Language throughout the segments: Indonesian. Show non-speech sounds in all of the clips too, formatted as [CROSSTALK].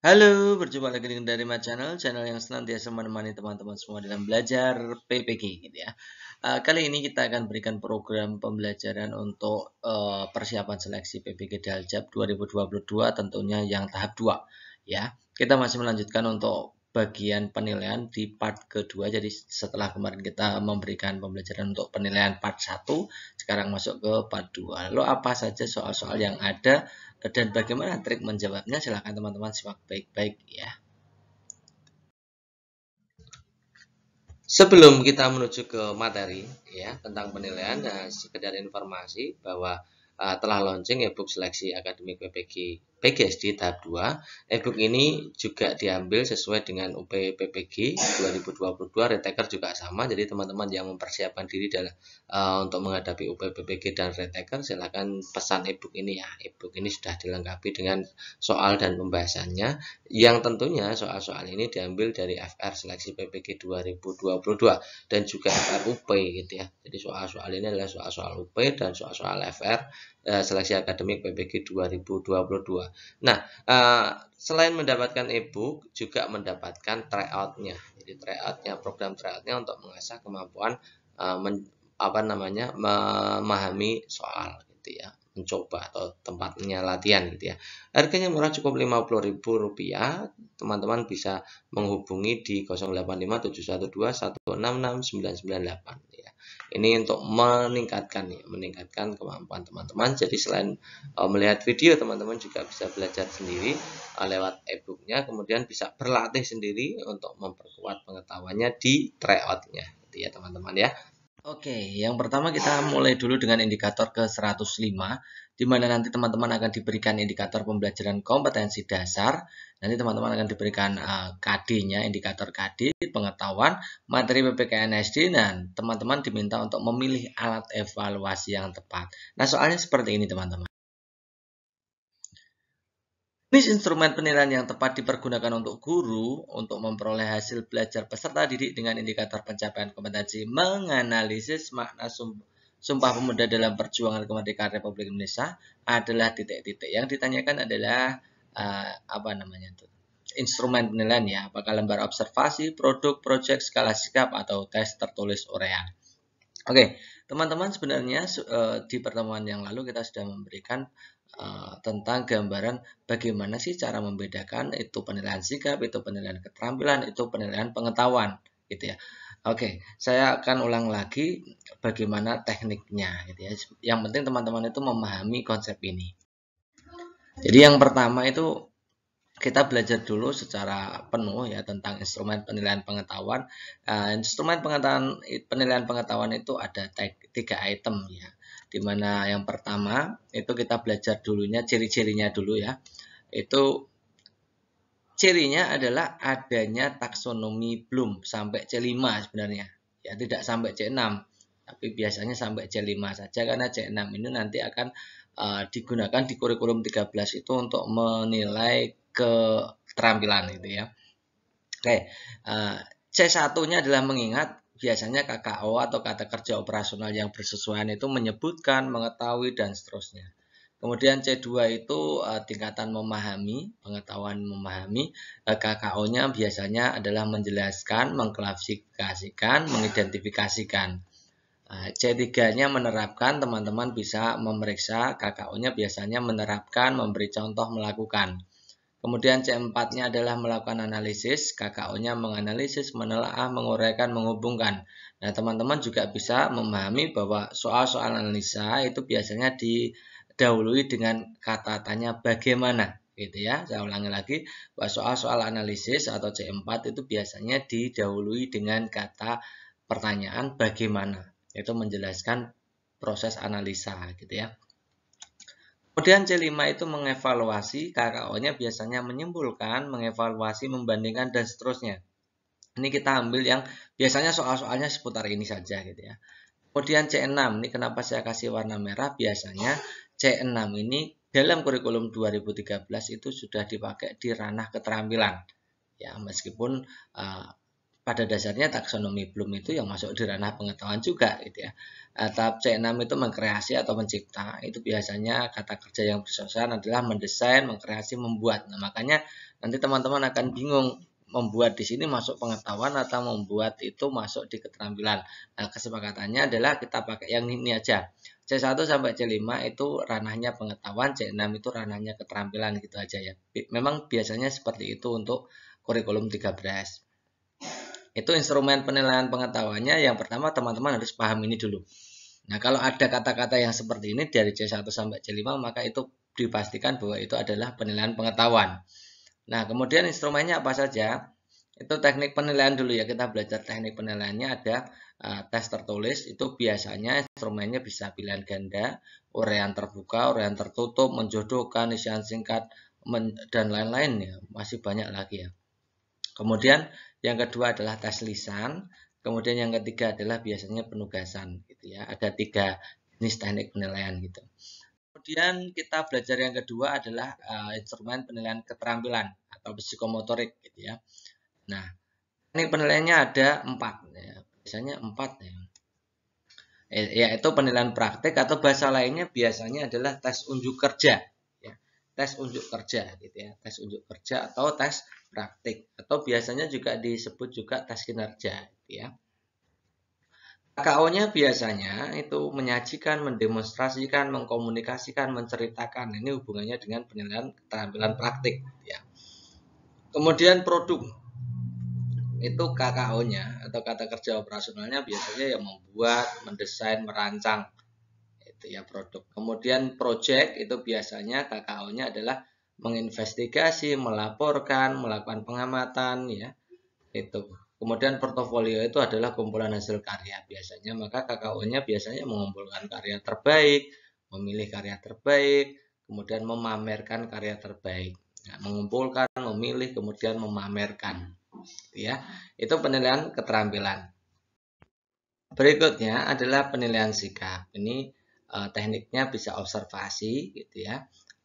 Halo, berjumpa lagi dengan dari my Channel, channel yang senantiasa menemani teman-teman semua dalam belajar PPG gitu ya. Eh, kali ini kita akan berikan program pembelajaran untuk eh, persiapan seleksi PPG Daljab 2022 tentunya yang tahap 2 ya. Kita masih melanjutkan untuk bagian penilaian di part kedua. Jadi setelah kemarin kita memberikan pembelajaran untuk penilaian part 1, sekarang masuk ke part 2. Lo apa saja soal-soal yang ada dan bagaimana trik menjawabnya? Silahkan teman-teman simak baik-baik ya. Sebelum kita menuju ke materi ya tentang penilaian, dan sekedar informasi bahwa uh, telah launching ebook ya, seleksi akademik PPG PGSD tahap 2. E-book ini juga diambil sesuai dengan UP PPG 2022 retaker juga sama. Jadi teman-teman yang mempersiapkan diri dalam uh, untuk menghadapi UP PPG dan retaker silakan pesan e-book ini ya. E-book ini sudah dilengkapi dengan soal dan pembahasannya yang tentunya soal-soal ini diambil dari FR seleksi PPG 2022 dan juga FR UP gitu ya. Jadi soal-soal ini adalah soal-soal UP dan soal-soal FR eh, seleksi akademik PPG 2022. Nah, uh, selain mendapatkan e-book juga mendapatkan tryoutnya. Jadi tryoutnya program tryoutnya untuk mengasah kemampuan uh, men, apa namanya memahami soal gitu ya, mencoba atau tempatnya latihan gitu ya. Harganya murah cukup Rp50.000, teman-teman bisa menghubungi di 085712166998. Ini untuk meningkatkan nih, meningkatkan kemampuan teman-teman. Jadi selain uh, melihat video, teman-teman juga bisa belajar sendiri uh, lewat e-booknya, kemudian bisa berlatih sendiri untuk memperkuat pengetahuannya di tryoutnya, gitu ya teman-teman ya. Oke, yang pertama kita mulai dulu dengan indikator ke 105 di mana nanti teman-teman akan diberikan indikator pembelajaran kompetensi dasar, nanti teman-teman akan diberikan uh, eh, KD-nya, indikator KD, pengetahuan, materi PPKN SD, dan teman-teman diminta untuk memilih alat evaluasi yang tepat. Nah, soalnya seperti ini teman-teman. Jenis instrumen penilaian yang tepat dipergunakan untuk guru untuk memperoleh hasil belajar peserta didik dengan indikator pencapaian kompetensi menganalisis makna sumber Sumpah Pemuda dalam Perjuangan Kemerdekaan Republik Indonesia adalah titik-titik. Yang ditanyakan adalah uh, apa namanya itu? Instrumen penilaian ya, apakah lembar observasi, produk, proyek, skala sikap atau tes tertulis urean. Oke, teman-teman sebenarnya uh, di pertemuan yang lalu kita sudah memberikan Uh, tentang gambaran bagaimana sih cara membedakan itu penilaian sikap, itu penilaian keterampilan, itu penilaian pengetahuan gitu ya. Oke, saya akan ulang lagi bagaimana tekniknya gitu ya. Yang penting teman-teman itu memahami konsep ini. Jadi yang pertama itu kita belajar dulu secara penuh ya tentang instrumen penilaian pengetahuan. Uh, instrumen pengetahuan penilaian pengetahuan itu ada tiga item ya. Dimana yang pertama itu kita belajar dulunya ciri-cirinya dulu ya. Itu cirinya adalah adanya taksonomi belum sampai C5 sebenarnya. Ya tidak sampai C6, tapi biasanya sampai C5 saja karena C6 ini nanti akan uh, digunakan di kurikulum 13 itu untuk menilai keterampilan itu ya. Oke, uh, eh, C1-nya adalah mengingat biasanya KKO atau kata kerja operasional yang bersesuaian itu menyebutkan, mengetahui dan seterusnya. Kemudian C2 itu uh, tingkatan memahami, pengetahuan memahami. Uh, eh, KKO-nya biasanya adalah menjelaskan, mengklasifikasikan, mengidentifikasikan. Nah, C3-nya menerapkan, teman-teman bisa memeriksa. KKO-nya biasanya menerapkan, memberi contoh, melakukan. Kemudian C4-nya adalah melakukan analisis, KKO-nya menganalisis, menelaah, menguraikan, menghubungkan. Nah, teman-teman juga bisa memahami bahwa soal-soal analisa itu biasanya di dahului dengan kata tanya bagaimana gitu ya. Saya ulangi lagi, soal-soal analisis atau C4 itu biasanya didahului dengan kata pertanyaan bagaimana. Itu menjelaskan proses analisa gitu ya. Kemudian C5 itu mengevaluasi, KKO-nya biasanya menyimpulkan, mengevaluasi, membandingkan, dan seterusnya. Ini kita ambil yang biasanya soal-soalnya seputar ini saja gitu ya. Kemudian C6, ini kenapa saya kasih warna merah, biasanya C6 ini dalam kurikulum 2013 itu sudah dipakai di ranah keterampilan. Ya, meskipun uh, pada dasarnya taksonomi belum itu yang masuk di ranah pengetahuan juga gitu ya. Uh, tahap C6 itu mengkreasi atau mencipta. Itu biasanya kata kerja yang bersosial adalah mendesain, mengkreasi, membuat. Nah, makanya nanti teman-teman akan bingung membuat di sini masuk pengetahuan atau membuat itu masuk di keterampilan. Nah, kesepakatannya adalah kita pakai yang ini aja. C1 sampai C5 itu ranahnya pengetahuan, C6 itu ranahnya keterampilan gitu aja ya. Memang biasanya seperti itu untuk kurikulum 13. Itu instrumen penilaian pengetahuannya yang pertama teman-teman harus paham ini dulu. Nah, kalau ada kata-kata yang seperti ini dari C1 sampai C5 maka itu dipastikan bahwa itu adalah penilaian pengetahuan. Nah, kemudian instrumennya apa saja? Itu teknik penilaian dulu ya, kita belajar teknik penilaiannya ada uh, tes tertulis, itu biasanya instrumennya bisa pilihan ganda, urean terbuka, urean tertutup, menjodohkan, isian singkat, men dan lain-lain ya, masih banyak lagi ya. Kemudian yang kedua adalah tes lisan, kemudian yang ketiga adalah biasanya penugasan gitu ya, ada tiga jenis teknik penilaian gitu. Kemudian kita belajar yang kedua adalah uh, instrumen penilaian keterampilan atau psikomotorik gitu ya. Nah, ini penilaiannya ada empat, ya. biasanya empat ya. E, yaitu penilaian praktik atau bahasa lainnya biasanya adalah tes unjuk kerja, ya. tes unjuk kerja gitu ya, tes unjuk kerja atau tes praktik atau biasanya juga disebut juga tes kinerja, gitu ya. KO-nya biasanya itu menyajikan, mendemonstrasikan, mengkomunikasikan, menceritakan. Ini hubungannya dengan penilaian keterampilan praktik. Ya. Kemudian produk itu KKO-nya atau kata kerja operasionalnya biasanya yang membuat, mendesain, merancang itu ya produk. Kemudian project itu biasanya KKO-nya adalah menginvestigasi, melaporkan, melakukan pengamatan ya itu Kemudian portofolio itu adalah kumpulan hasil karya biasanya, maka KKO-nya biasanya mengumpulkan karya terbaik, memilih karya terbaik, kemudian memamerkan karya terbaik. Nah, mengumpulkan, memilih, kemudian memamerkan. Ya, itu penilaian keterampilan. Berikutnya adalah penilaian sikap. Ini eh, tekniknya bisa observasi gitu ya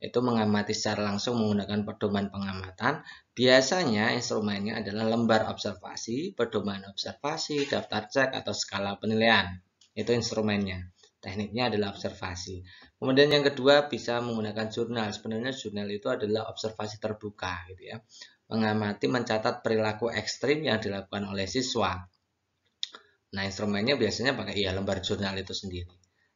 itu mengamati secara langsung menggunakan pedoman pengamatan. Biasanya instrumennya adalah lembar observasi, pedoman observasi, daftar cek, atau skala penilaian. Itu instrumennya. Tekniknya adalah observasi. Kemudian yang kedua bisa menggunakan jurnal. Sebenarnya jurnal itu adalah observasi terbuka gitu ya. Mengamati mencatat perilaku ekstrim yang dilakukan oleh siswa. Nah, instrumennya biasanya pakai ya lembar jurnal itu sendiri.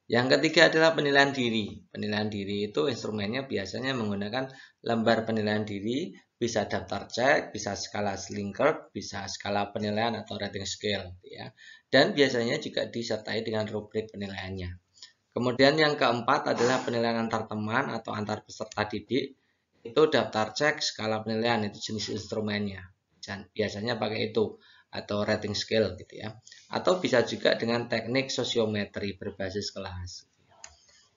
Yang ketiga adalah penilaian diri. Penilaian diri itu instrumennya biasanya menggunakan lembar penilaian diri, bisa daftar cek, bisa skala slinker, bisa skala penilaian atau rating scale. Ya. Dan biasanya juga disertai dengan rubrik penilaiannya. Kemudian yang keempat adalah penilaian antar teman atau antar peserta didik. Itu daftar cek, skala penilaian, itu jenis instrumennya. Dan biasanya pakai itu atau rating scale gitu ya. Atau bisa juga dengan teknik sosiometri berbasis kelas.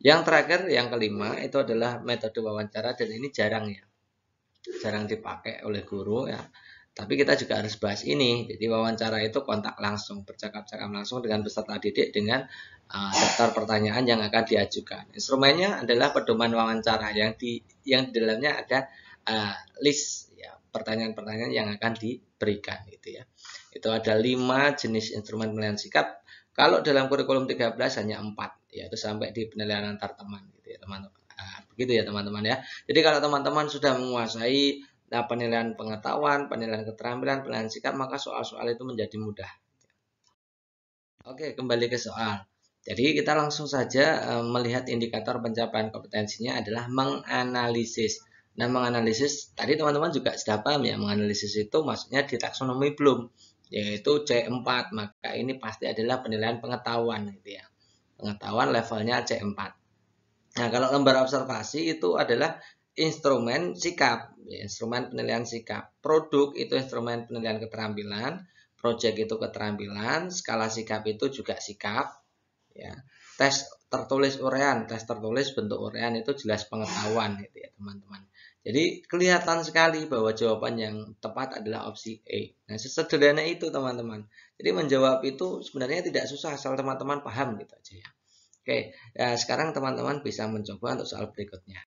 Yang terakhir, yang kelima itu adalah metode wawancara dan ini jarang ya. Jarang dipakai oleh guru ya. Tapi kita juga harus bahas ini. Jadi wawancara itu kontak langsung, bercakap-cakap langsung dengan peserta didik dengan uh, daftar pertanyaan yang akan diajukan. Instrumennya adalah pedoman wawancara yang di yang di dalamnya ada uh, list pertanyaan pertanyaan-pertanyaan yang akan diberikan gitu ya. Itu ada lima jenis instrumen penilaian sikap. Kalau dalam kurikulum 13 hanya empat, ya, itu sampai di penilaian antar teman, gitu ya teman-teman. Nah, begitu ya teman-teman ya. Jadi kalau teman-teman sudah menguasai nah, penilaian pengetahuan, penilaian keterampilan, penilaian sikap, maka soal-soal itu menjadi mudah. Oke, kembali ke soal. Jadi kita langsung saja eh, melihat indikator pencapaian kompetensinya adalah menganalisis. Nah, menganalisis tadi teman-teman juga sudah paham ya, menganalisis itu maksudnya di taksonomi belum yaitu C4 maka ini pasti adalah penilaian pengetahuan gitu ya pengetahuan levelnya C4 nah kalau lembar observasi itu adalah instrumen sikap ya, instrumen penilaian sikap produk itu instrumen penilaian keterampilan project itu keterampilan skala sikap itu juga sikap ya tes tertulis urean tes tertulis bentuk urean itu jelas pengetahuan gitu ya teman-teman jadi kelihatan sekali bahwa jawaban yang tepat adalah opsi A. Nah, sesederhana itu teman-teman. Jadi menjawab itu sebenarnya tidak susah asal teman-teman paham gitu aja ya. Oke, nah sekarang teman-teman bisa mencoba untuk soal berikutnya.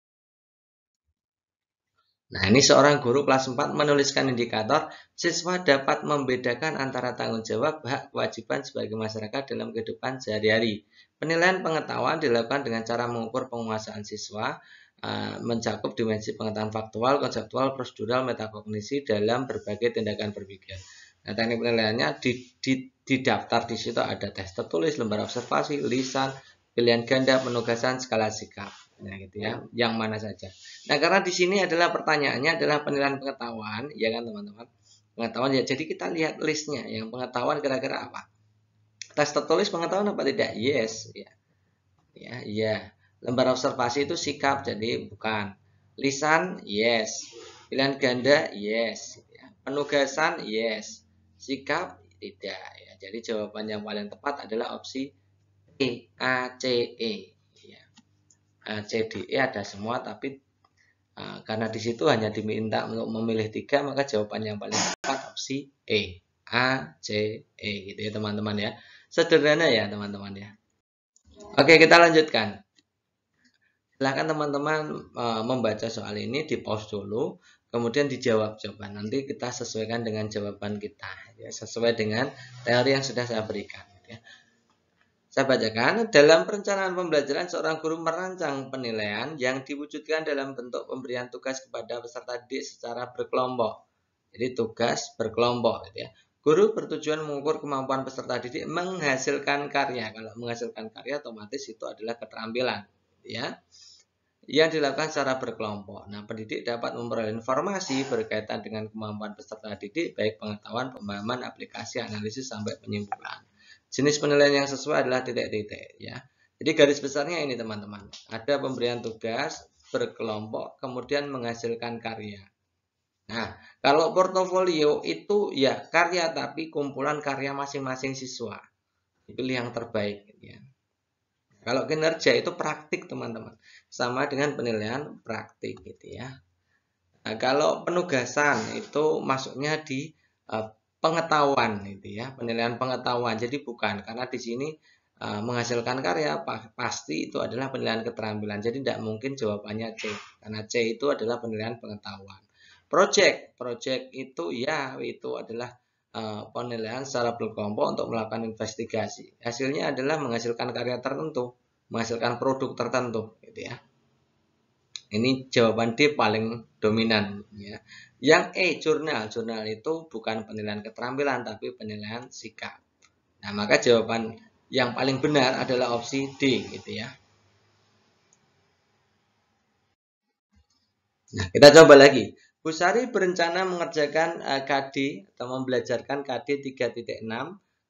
Nah, ini seorang guru kelas 4 menuliskan indikator siswa dapat membedakan antara tanggung jawab, hak, kewajiban sebagai masyarakat dalam kehidupan sehari-hari. Penilaian pengetahuan dilakukan dengan cara mengukur penguasaan siswa, Eh, mencakup dimensi pengetahuan faktual, konseptual, prosedural, metakognisi dalam berbagai tindakan berpikir. Nah, teknik penilaiannya di, di, di daftar di situ ada tes tertulis, lembar observasi, lisan, pilihan ganda, penugasan, skala sikap. Nah, gitu ya, yang mana saja. Nah, karena di sini adalah pertanyaannya adalah penilaian pengetahuan, ya kan teman-teman? Pengetahuan ya, jadi kita lihat listnya, yang pengetahuan kira-kira apa? Tes tertulis pengetahuan apa tidak? Yes, ya. Ya, ya. Lembar observasi itu sikap, jadi bukan. Lisan, yes. Pilihan ganda, yes. Penugasan, yes. Sikap, tidak. Ya, jadi jawaban yang paling tepat adalah opsi E, A, C, E. Ya. A, C, D, E ada semua, tapi uh, karena di situ hanya diminta untuk memilih tiga, maka jawaban yang paling tepat opsi E. A, C, E gitu ya teman-teman ya. Sederhana ya teman-teman ya. Oke, kita lanjutkan silahkan teman-teman e, membaca soal ini di pause dulu kemudian dijawab jawaban nanti kita sesuaikan dengan jawaban kita ya, sesuai dengan teori yang sudah saya berikan ya. saya bacakan dalam perencanaan pembelajaran seorang guru merancang penilaian yang diwujudkan dalam bentuk pemberian tugas kepada peserta didik secara berkelompok jadi tugas berkelompok gitu ya Guru bertujuan mengukur kemampuan peserta didik menghasilkan karya. Kalau menghasilkan karya otomatis itu adalah keterampilan, ya yang dilakukan secara berkelompok. Nah, pendidik dapat memperoleh informasi berkaitan dengan kemampuan peserta didik, baik pengetahuan, pemahaman, aplikasi, analisis, sampai penyimpulan. Jenis penilaian yang sesuai adalah titik-titik. ya. Jadi garis besarnya ini teman-teman. Ada pemberian tugas, berkelompok, kemudian menghasilkan karya. Nah, kalau portofolio itu ya karya tapi kumpulan karya masing-masing siswa. Pilih yang terbaik. Ya. Kalau kinerja itu praktik teman-teman, sama dengan penilaian praktik gitu ya. Nah, kalau penugasan itu masuknya di uh, pengetahuan gitu ya, penilaian pengetahuan. Jadi bukan karena di sini uh, menghasilkan karya pasti itu adalah penilaian keterampilan. Jadi tidak mungkin jawabannya C karena C itu adalah penilaian pengetahuan. Project, project itu ya itu adalah Eh, penilaian secara berkelompok untuk melakukan investigasi. Hasilnya adalah menghasilkan karya tertentu, menghasilkan produk tertentu, gitu ya. Ini jawaban D paling dominan. Ya. Yang E, jurnal. Jurnal itu bukan penilaian keterampilan, tapi penilaian sikap. Nah, maka jawaban yang paling benar adalah opsi D, gitu ya. Nah, kita coba lagi. Busari berencana mengerjakan uh, eh, KD atau membelajarkan KD 3.6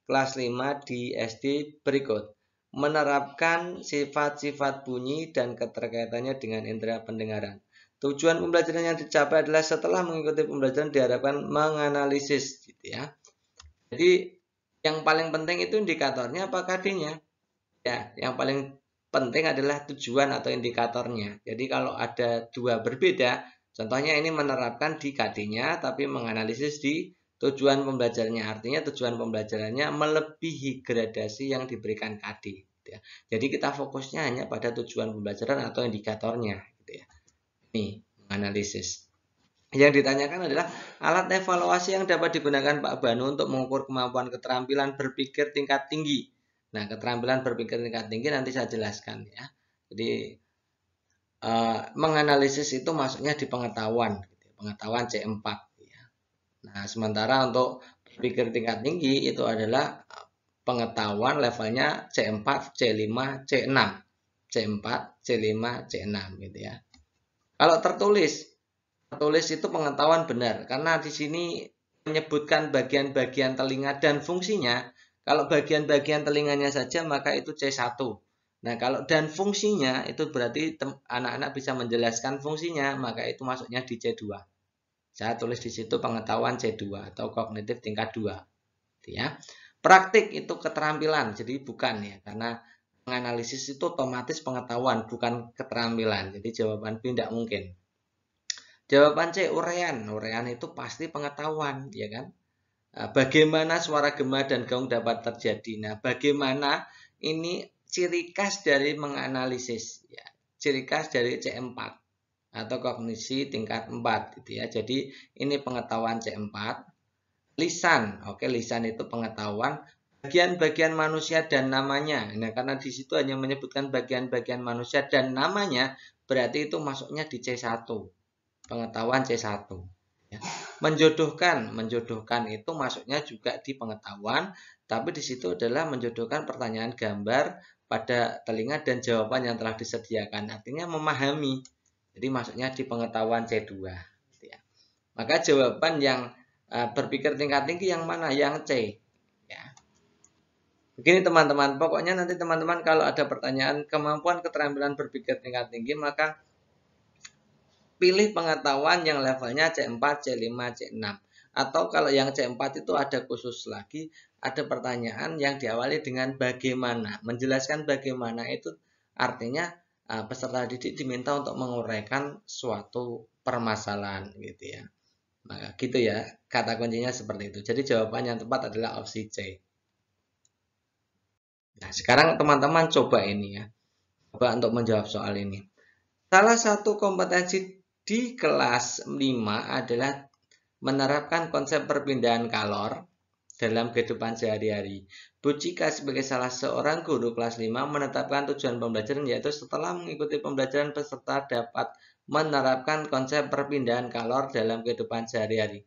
kelas 5 di SD berikut. Menerapkan sifat-sifat bunyi dan keterkaitannya dengan indera pendengaran. Tujuan pembelajaran yang dicapai adalah setelah mengikuti pembelajaran diharapkan menganalisis gitu ya. Jadi yang paling penting itu indikatornya apa KD-nya. Ya, yang paling penting adalah tujuan atau indikatornya. Jadi kalau ada dua berbeda, Contohnya ini menerapkan di KD-nya tapi menganalisis di tujuan pembelajarannya. Artinya tujuan pembelajarannya melebihi gradasi yang diberikan KD. Gitu ya. Jadi kita fokusnya hanya pada tujuan pembelajaran atau indikatornya. Gitu ya. Ini menganalisis. Yang ditanyakan adalah alat evaluasi yang dapat digunakan Pak Banu untuk mengukur kemampuan keterampilan berpikir tingkat tinggi. Nah, keterampilan berpikir tingkat tinggi nanti saya jelaskan ya. Jadi Eh, menganalisis itu masuknya di pengetahuan, gitu, pengetahuan C4. Ya. Nah, sementara untuk berpikir tingkat tinggi itu adalah pengetahuan levelnya C4, C5, C6. C4, C5, C6 gitu ya. Kalau tertulis, tertulis itu pengetahuan benar karena di sini menyebutkan bagian-bagian telinga dan fungsinya. Kalau bagian-bagian telinganya saja maka itu C1 Nah, kalau dan fungsinya itu berarti anak-anak bisa menjelaskan fungsinya, maka itu masuknya di C2. Saya tulis di situ pengetahuan C2 atau kognitif tingkat 2. Gitu ya. Praktik itu keterampilan, jadi bukan ya, karena menganalisis itu otomatis pengetahuan, bukan keterampilan. Jadi jawaban B tidak mungkin. Jawaban C, urean. Urean itu pasti pengetahuan, ya kan? Nah, bagaimana suara gema dan gaung dapat terjadi? Nah, bagaimana ini ciri khas dari menganalisis ya ciri khas dari C4 atau kognisi tingkat 4 gitu ya jadi ini pengetahuan C4 lisan oke lisan itu pengetahuan bagian-bagian manusia dan namanya nah karena di situ hanya menyebutkan bagian-bagian manusia dan namanya berarti itu masuknya di C1 pengetahuan C1 ya menjodohkan. Menjodohkan itu masuknya juga di pengetahuan, tapi di situ adalah menjodohkan pertanyaan gambar pada telinga dan jawaban yang telah disediakan. Artinya memahami. Jadi masuknya di pengetahuan C2. Gitu ya. Maka jawaban yang e, berpikir tingkat tinggi yang mana? Yang C. Ya. Begini teman-teman, pokoknya nanti teman-teman kalau ada pertanyaan kemampuan keterampilan berpikir tingkat tinggi, maka pilih pengetahuan yang levelnya C4, C5, C6. Atau kalau yang C4 itu ada khusus lagi, ada pertanyaan yang diawali dengan bagaimana. Menjelaskan bagaimana itu artinya eh, peserta didik diminta untuk menguraikan suatu permasalahan gitu ya. Maka gitu ya, kata kuncinya seperti itu. Jadi jawaban yang tepat adalah opsi C. Nah, sekarang teman-teman coba ini ya. Coba untuk menjawab soal ini. Salah satu kompetensi di kelas 5 adalah menerapkan konsep perpindahan kalor dalam kehidupan sehari-hari. Bucika sebagai salah seorang guru kelas 5 menetapkan tujuan pembelajaran yaitu setelah mengikuti pembelajaran peserta dapat menerapkan konsep perpindahan kalor dalam kehidupan sehari-hari.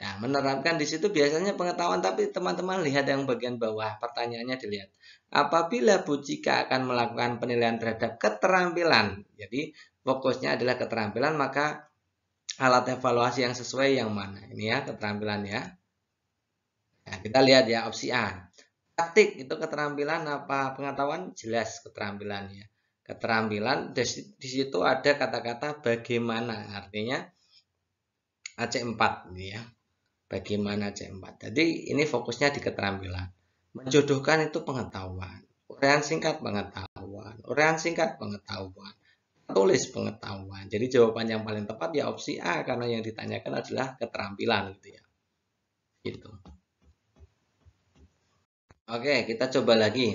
Nah, menerapkan di situ biasanya pengetahuan, tapi teman-teman lihat yang bagian bawah. Pertanyaannya dilihat. Apabila Bu akan melakukan penilaian terhadap keterampilan, jadi fokusnya adalah keterampilan maka alat evaluasi yang sesuai yang mana ini ya keterampilan ya nah, kita lihat ya opsi A praktik itu keterampilan apa pengetahuan jelas keterampilan ya keterampilan di situ ada kata-kata bagaimana artinya AC4 ini ya bagaimana C4 jadi ini fokusnya di keterampilan menjodohkan itu pengetahuan uraian singkat pengetahuan uraian singkat pengetahuan tertulis pengetahuan. Jadi jawaban yang paling tepat ya opsi A karena yang ditanyakan adalah keterampilan gitu ya. Gitu. Oke, kita coba lagi.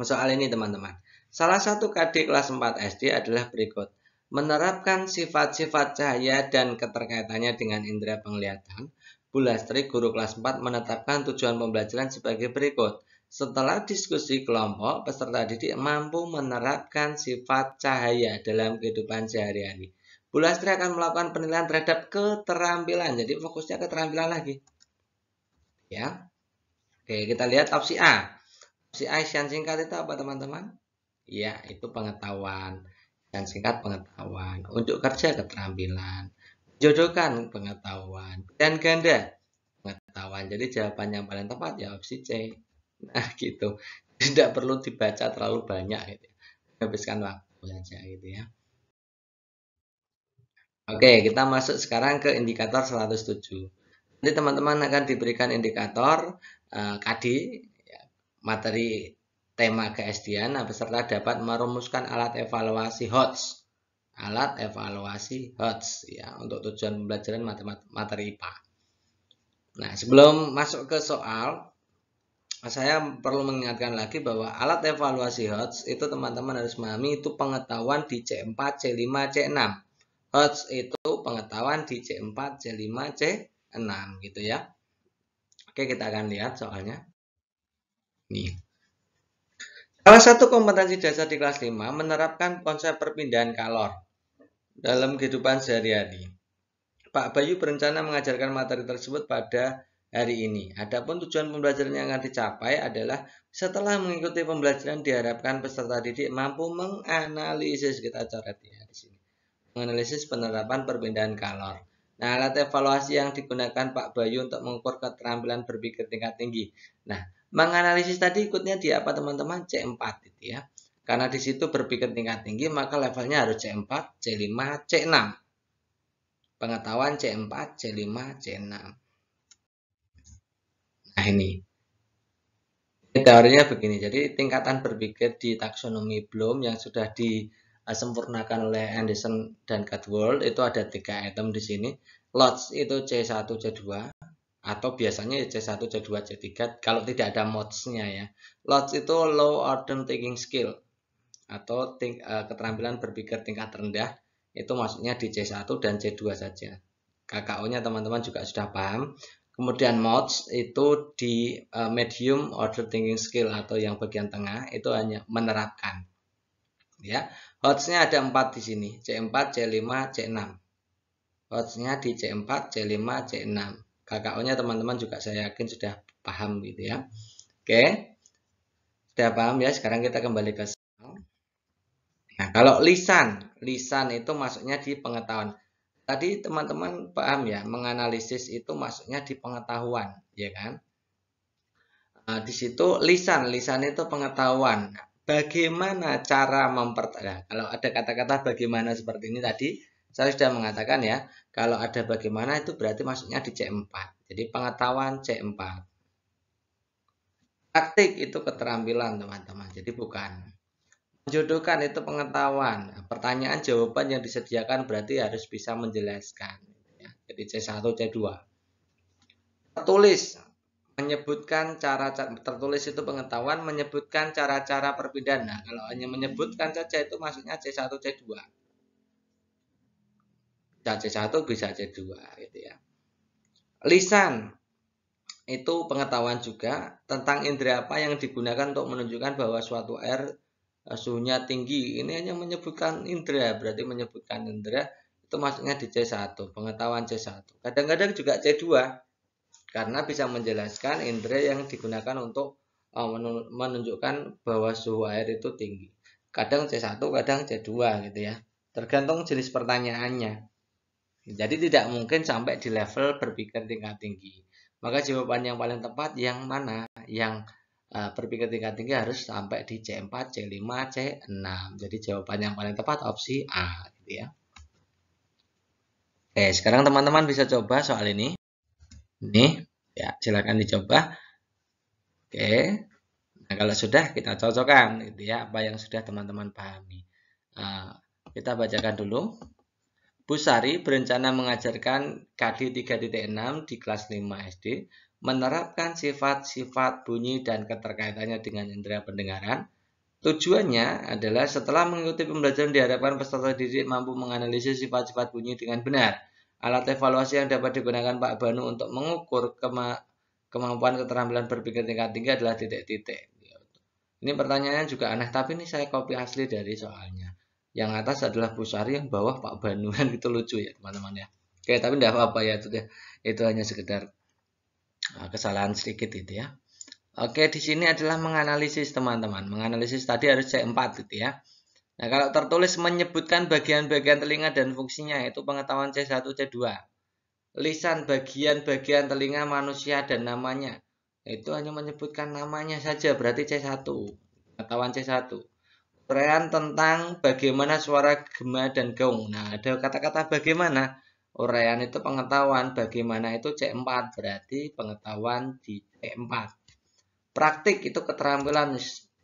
Soal ini teman-teman. Salah satu KD kelas 4 SD adalah berikut. Menerapkan sifat-sifat cahaya dan keterkaitannya dengan indera penglihatan. Bulastri guru kelas 4, menetapkan tujuan pembelajaran sebagai berikut. Setelah diskusi kelompok, peserta didik mampu menerapkan sifat cahaya dalam kehidupan sehari-hari. Bulastri akan melakukan penilaian terhadap keterampilan. Jadi fokusnya keterampilan lagi. Ya. Oke, kita lihat opsi A. Opsi A yang singkat itu apa teman-teman? Ya, itu pengetahuan. Dan singkat pengetahuan. Untuk kerja keterampilan. Jodohkan pengetahuan. Dan ganda pengetahuan. Jadi jawaban yang paling tepat ya opsi C nah [LAUGHS] gitu tidak perlu dibaca terlalu banyak gitu ya. habiskan waktu saja gitu ya oke kita masuk sekarang ke indikator 107 nanti teman-teman akan diberikan indikator uh, eh, KD ya, materi tema keesdian beserta nah, dapat merumuskan alat evaluasi HOTS alat evaluasi HOTS ya untuk tujuan pembelajaran materi IPA. Nah, sebelum masuk ke soal, Nah, saya perlu mengingatkan lagi bahwa alat evaluasi HOTS itu teman-teman harus memahami itu pengetahuan di C4, C5, C6. HOTS itu pengetahuan di C4, C5, C6 gitu ya. Oke, kita akan lihat soalnya. Nih. Salah satu kompetensi dasar di kelas 5 menerapkan konsep perpindahan kalor dalam kehidupan sehari-hari. Pak Bayu berencana mengajarkan materi tersebut pada hari ini. Adapun tujuan pembelajaran yang akan dicapai adalah setelah mengikuti pembelajaran diharapkan peserta didik mampu menganalisis kita coret ya di sini. Menganalisis penerapan perbedaan kalor. Nah, alat evaluasi yang digunakan Pak Bayu untuk mengukur keterampilan berpikir tingkat tinggi. Nah, menganalisis tadi ikutnya di apa teman-teman? C4 itu ya. Karena di situ berpikir tingkat tinggi, maka levelnya harus C4, C5, C6. Pengetahuan C4, C5, C6 ini. ini teorinya begini, jadi tingkatan berpikir di taksonomi Bloom yang sudah disempurnakan oleh Anderson dan Cadwell itu ada tiga item di sini. Lots itu C1, C2, atau biasanya C1, C2, C3 kalau tidak ada modsnya nya ya. Lots itu low order thinking skill atau ting, uh, keterampilan berpikir tingkat rendah itu maksudnya di C1 dan C2 saja. KKO-nya teman-teman juga sudah paham. Kemudian mods itu di uh, medium order thinking skill atau yang bagian tengah itu hanya menerapkan. Ya, hotsnya ada empat di sini, C4, C5, C6. Hotsnya di C4, C5, C6. KKO-nya teman-teman juga saya yakin sudah paham gitu ya. Oke. Sudah paham ya, sekarang kita kembali ke Nah, kalau lisan, lisan itu masuknya di pengetahuan tadi teman-teman paham ya, menganalisis itu maksudnya di pengetahuan, ya kan? Nah, di situ lisan, lisan itu pengetahuan. Bagaimana cara memper nah, kalau ada kata-kata bagaimana seperti ini tadi, saya sudah mengatakan ya, kalau ada bagaimana itu berarti maksudnya di C4. Jadi pengetahuan C4. Taktik itu keterampilan, teman-teman. Jadi bukan Menjodohkan itu pengetahuan. Pertanyaan jawaban yang disediakan berarti harus bisa menjelaskan. Ya. Jadi C1, C2. Tertulis menyebutkan cara, tertulis itu pengetahuan menyebutkan cara-cara perpindahan. Nah, kalau hanya menyebutkan saja itu maksudnya C1 C2. Bisa C1 bisa C2 gitu ya. Lisan itu pengetahuan juga tentang indera apa yang digunakan untuk menunjukkan bahwa suatu air suhunya tinggi ini hanya menyebutkan indera berarti menyebutkan indera itu masuknya di C1 pengetahuan C1 kadang-kadang juga C2 karena bisa menjelaskan indera yang digunakan untuk eh, menunjukkan bahwa suhu air itu tinggi kadang C1 kadang C2 gitu ya tergantung jenis pertanyaannya jadi tidak mungkin sampai di level berpikir tingkat tinggi maka jawaban yang paling tepat yang mana yang uh, berpikir tingkat tinggi harus sampai di C4, C5, C6. Jadi jawaban yang paling tepat opsi A gitu ya. Oke, sekarang teman-teman bisa coba soal ini. Ini ya, silakan dicoba. Oke. Nah, kalau sudah kita cocokkan gitu ya apa yang sudah teman-teman pahami. Uh, kita bacakan dulu. Busari berencana mengajarkan KD 3.6 di kelas 5 SD menerapkan sifat-sifat bunyi dan keterkaitannya dengan indera pendengaran. Tujuannya adalah setelah mengikuti pembelajaran diharapkan peserta didik mampu menganalisis sifat-sifat bunyi dengan benar. Alat evaluasi yang dapat digunakan Pak Banu untuk mengukur kema kemampuan keterampilan berpikir tingkat tinggi adalah titik-titik. Ini pertanyaannya juga aneh, tapi ini saya copy asli dari soalnya. Yang atas adalah Busari, yang bawah Pak Banuan. [LAUGHS] Itu lucu ya teman-teman ya. Oke, tapi tidak apa-apa ya. Itu, itu hanya sekedar Ah, kesalahan sedikit itu ya. Oke, di sini adalah menganalisis teman-teman. Menganalisis tadi harus C4 gitu ya. Nah, kalau tertulis menyebutkan bagian-bagian telinga dan fungsinya itu pengetahuan C1, C2. Lisan bagian-bagian telinga manusia dan namanya. Itu hanya menyebutkan namanya saja, berarti C1. Pengetahuan C1. Uraian tentang bagaimana suara gema dan gaung. Nah, ada kata-kata bagaimana. Uraian itu pengetahuan, bagaimana itu C4, berarti pengetahuan di C e 4 Praktik itu keterampilan,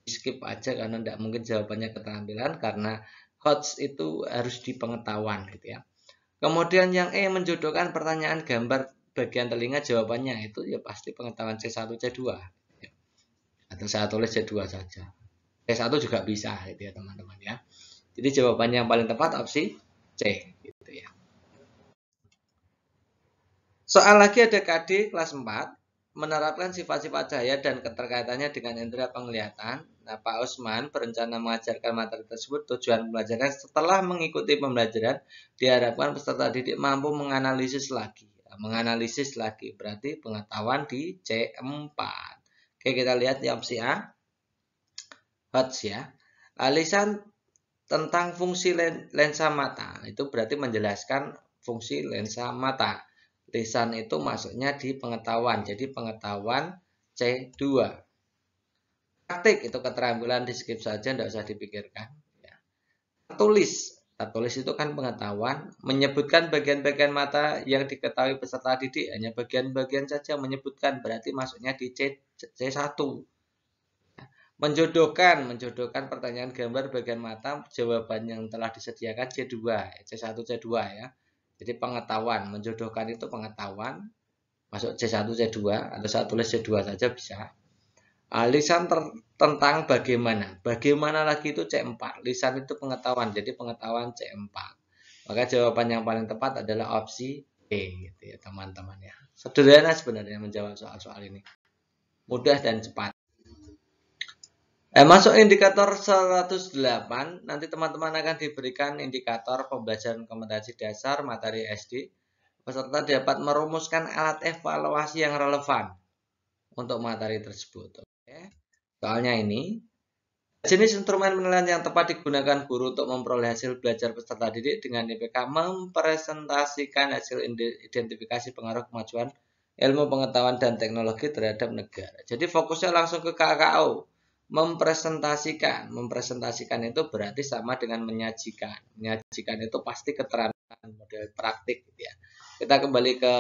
skip aja karena tidak mungkin jawabannya keterampilan, karena HOTS itu harus di pengetahuan gitu ya. Kemudian yang E menjodohkan pertanyaan gambar bagian telinga jawabannya itu ya pasti pengetahuan C1, C2. Gitu ya. Atau saya tulis C2 saja. C1 juga bisa gitu ya teman-teman ya. Jadi jawabannya yang paling tepat opsi C. Soal lagi ada KD kelas 4 menerapkan sifat-sifat cahaya dan keterkaitannya dengan indera penglihatan. Nah, Pak Usman berencana mengajarkan materi tersebut tujuan pembelajaran setelah mengikuti pembelajaran diharapkan peserta didik mampu menganalisis lagi. Nah, menganalisis lagi berarti pengetahuan di C4. Oke, kita lihat di opsi A. Hots ya. Alisan tentang fungsi lensa mata. Nah, itu berarti menjelaskan fungsi lensa mata. Lisan itu masuknya di pengetahuan, jadi pengetahuan C2. Praktik itu keterampilan di skip saja, tidak usah dipikirkan. Ya. Tulis, tulis itu kan pengetahuan, menyebutkan bagian-bagian mata yang diketahui peserta didik, hanya bagian-bagian saja menyebutkan, berarti masuknya di C, C1. Menjodohkan, menjodohkan pertanyaan gambar bagian mata, jawaban yang telah disediakan C2, C1, C2 ya. Jadi pengetahuan, menjodohkan itu pengetahuan. Masuk C1, C2, atau saya tulis C2 saja bisa. Alisan ah, ter tentang bagaimana. Bagaimana lagi itu C4. Lisan itu pengetahuan, jadi pengetahuan C4. Maka jawaban yang paling tepat adalah opsi B gitu ya teman-teman ya. Sederhana sebenarnya menjawab soal-soal ini. Mudah dan cepat. Eh, masuk indikator 108, nanti teman-teman akan diberikan indikator pembelajaran kompetensi dasar materi SD. Peserta dapat merumuskan alat evaluasi yang relevan untuk materi tersebut. Oke. Soalnya ini, jenis instrumen penilaian yang tepat digunakan guru untuk memperoleh hasil belajar peserta didik dengan IPK mempresentasikan hasil identifikasi pengaruh kemajuan ilmu pengetahuan dan teknologi terhadap negara. Jadi fokusnya langsung ke KKO mempresentasikan. Mempresentasikan itu berarti sama dengan menyajikan. Menyajikan itu pasti keterangan model praktik gitu ya. Kita kembali ke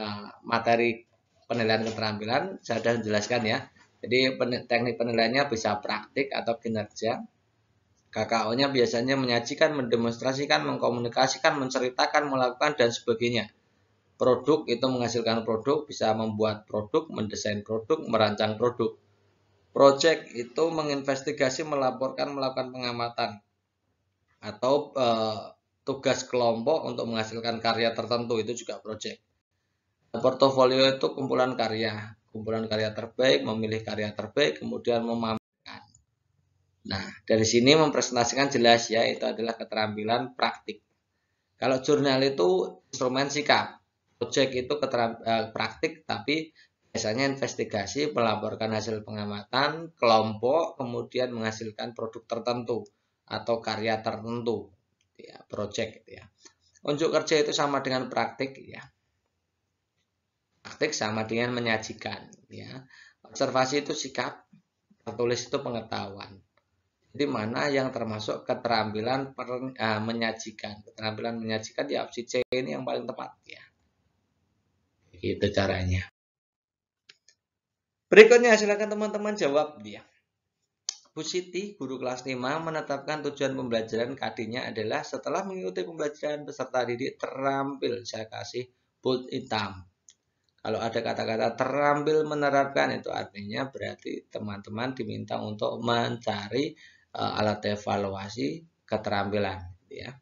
uh, materi penilaian keterampilan, saya sudah jelaskan ya. Jadi pen teknik penilaiannya bisa praktik atau kinerja. KKO-nya biasanya menyajikan, mendemonstrasikan, mengkomunikasikan, menceritakan, melakukan, dan sebagainya. Produk itu menghasilkan produk, bisa membuat produk, mendesain produk, merancang produk Project itu menginvestigasi, melaporkan, melakukan pengamatan atau e, tugas kelompok untuk menghasilkan karya tertentu itu juga project. Portofolio itu kumpulan karya, kumpulan karya terbaik, memilih karya terbaik, kemudian memamerkan. Nah, dari sini mempresentasikan jelas ya, itu adalah keterampilan praktik. Kalau jurnal itu instrumen sikap, project itu keterampilan eh, praktik, tapi biasanya investigasi melaporkan hasil pengamatan kelompok kemudian menghasilkan produk tertentu atau karya tertentu ya project ya unjuk kerja itu sama dengan praktik ya praktik sama dengan menyajikan ya observasi itu sikap tertulis itu pengetahuan jadi mana yang termasuk keterampilan per, uh, menyajikan keterampilan menyajikan di opsi C ini yang paling tepat ya Itu caranya Berikutnya silakan teman-teman jawab dia. Bu Siti, guru kelas 5, menetapkan tujuan pembelajaran kd adalah setelah mengikuti pembelajaran peserta didik terampil. Saya kasih bold hitam. Kalau ada kata-kata terampil menerapkan, itu artinya berarti teman-teman diminta untuk mencari uh, alat evaluasi keterampilan. Ya.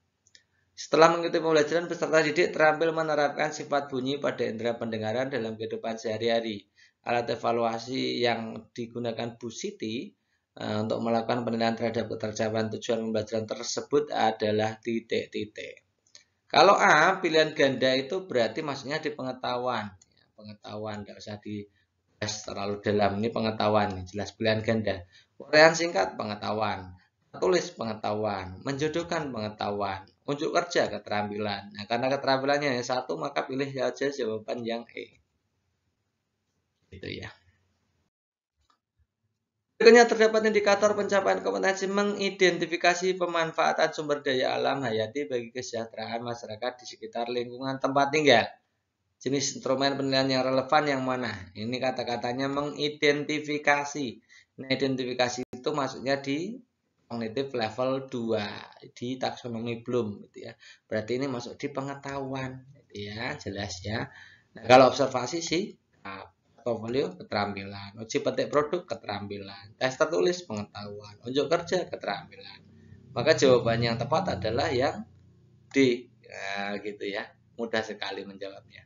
Setelah mengikuti pembelajaran, peserta didik terampil menerapkan sifat bunyi pada indera pendengaran dalam kehidupan sehari-hari alat evaluasi yang digunakan Bu Siti uh, untuk melakukan penilaian terhadap keterjangkauan tujuan pembelajaran tersebut adalah titik-titik. Kalau A, pilihan ganda itu berarti maksudnya di pengetahuan. Ya, pengetahuan, tidak usah di terlalu dalam. Ini pengetahuan, jelas pilihan ganda. Korean singkat, pengetahuan. Tulis, pengetahuan. Menjodohkan, pengetahuan. Unjuk kerja, keterampilan. Nah, karena keterampilannya yang satu, maka pilih saja jawaban yang E gitu ya. Berikutnya terdapat indikator pencapaian kompetensi mengidentifikasi pemanfaatan sumber daya alam hayati bagi kesejahteraan masyarakat di sekitar lingkungan tempat tinggal. Jenis instrumen penilaian yang relevan yang mana? Ini kata-katanya mengidentifikasi. Nah, identifikasi itu maksudnya di kognitif level 2 di taksonomi Bloom gitu ya. Berarti ini masuk di pengetahuan gitu ya, jelas ya. Nah, kalau observasi sih portofolio keterampilan, uji petik produk keterampilan, tes tertulis pengetahuan, unjuk kerja keterampilan. Maka jawaban yang tepat adalah yang D, ya, gitu ya. Mudah sekali menjawabnya.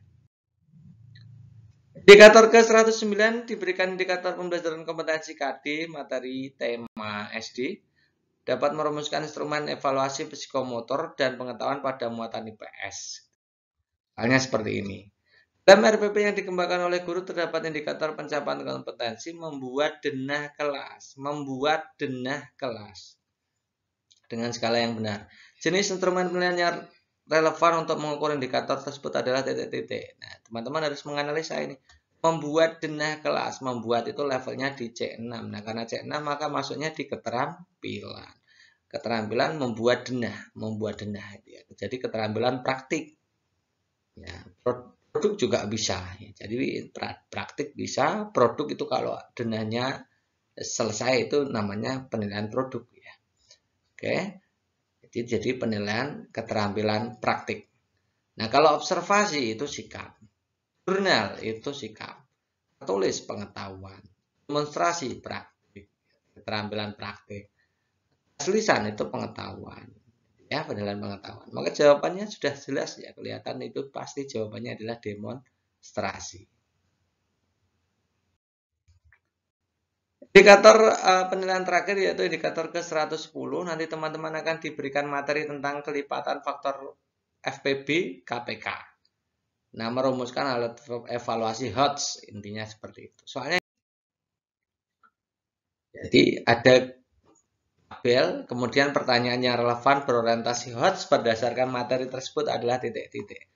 Indikator ke-109 diberikan indikator pembelajaran kompetensi KD materi tema SD dapat merumuskan instrumen evaluasi psikomotor dan pengetahuan pada muatan IPS. Halnya seperti ini. Dalam RPP yang dikembangkan oleh guru terdapat indikator pencapaian kompetensi membuat denah kelas, membuat denah kelas dengan skala yang benar. Jenis instrumen penilaian yang relevan untuk mengukur indikator tersebut adalah titik-titik. Nah, teman-teman harus menganalisa ini. Membuat denah kelas, membuat itu levelnya di C6. Nah, karena C6 maka masuknya di keterampilan. Keterampilan membuat denah, membuat denah. Gitu ya. Jadi keterampilan praktik. Ya, produk juga bisa. Jadi praktik bisa, produk itu kalau dengannya selesai itu namanya penilaian produk ya. Oke. Jadi jadi penilaian keterampilan praktik. Nah, kalau observasi itu sikap. Jurnal itu sikap. Tulis pengetahuan. Demonstrasi praktik, keterampilan praktik. Tulisan itu pengetahuan ya penilaian pengetahuan maka jawabannya sudah jelas ya kelihatan itu pasti jawabannya adalah demonstrasi Indikator uh, penilaian terakhir yaitu indikator ke 110 nanti teman-teman akan diberikan materi tentang kelipatan faktor FPB KPK. Nah, merumuskan alat evaluasi HOTS intinya seperti itu. Soalnya jadi ada tabel, kemudian pertanyaan yang relevan berorientasi hot berdasarkan materi tersebut adalah titik-titik.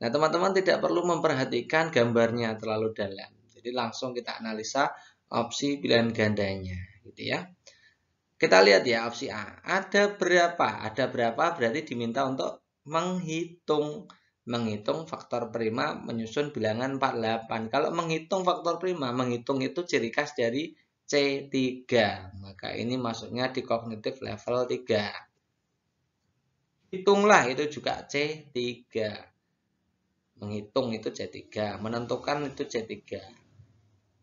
Nah, teman-teman tidak perlu memperhatikan gambarnya terlalu dalam. Jadi langsung kita analisa opsi pilihan gandanya, gitu ya. Kita lihat ya opsi A. Ada berapa? Ada berapa berarti diminta untuk menghitung menghitung faktor prima menyusun bilangan 48. Kalau menghitung faktor prima, menghitung itu ciri khas dari C3. Maka ini masuknya di kognitif level 3. Hitunglah itu juga C3. Menghitung itu C3, menentukan itu C3.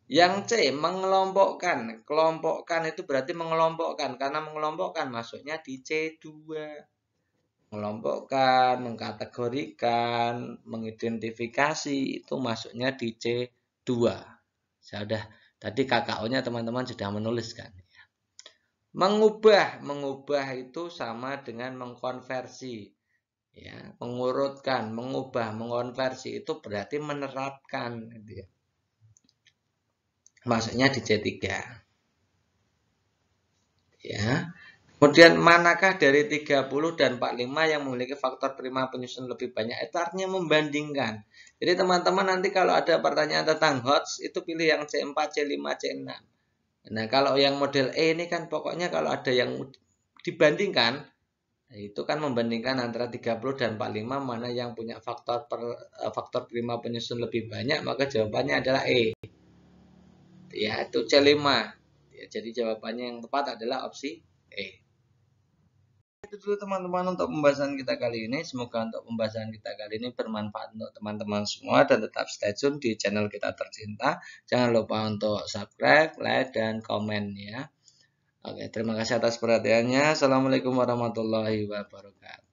Yang C mengelompokkan. Kelompokkan itu berarti mengelompokkan karena mengelompokkan masuknya di C2 mengelompokkan, mengkategorikan, mengidentifikasi itu masuknya di C2. Saya sudah Tadi KKO-nya teman-teman sudah menuliskan. Mengubah, mengubah itu sama dengan mengkonversi. Ya, mengurutkan, mengubah, mengkonversi itu berarti menerapkan gitu ya. Maksudnya di C3. Ya. Kemudian manakah dari 30 dan 45 yang memiliki faktor prima penyusun lebih banyak? Itu artinya membandingkan. Jadi teman-teman nanti kalau ada pertanyaan tentang HOTS itu pilih yang C4, C5, C6. Nah kalau yang model E ini kan pokoknya kalau ada yang dibandingkan nah, itu kan membandingkan antara 30 dan 45 mana yang punya faktor per, eh, faktor prima penyusun lebih banyak maka jawabannya adalah E. Ya itu C5. Ya, jadi jawabannya yang tepat adalah opsi E itu dulu teman-teman untuk pembahasan kita kali ini. Semoga untuk pembahasan kita kali ini bermanfaat untuk teman-teman semua dan tetap stay tune di channel kita tercinta. Jangan lupa untuk subscribe, like, dan komen ya. Oke, terima kasih atas perhatiannya. Assalamualaikum warahmatullahi wabarakatuh.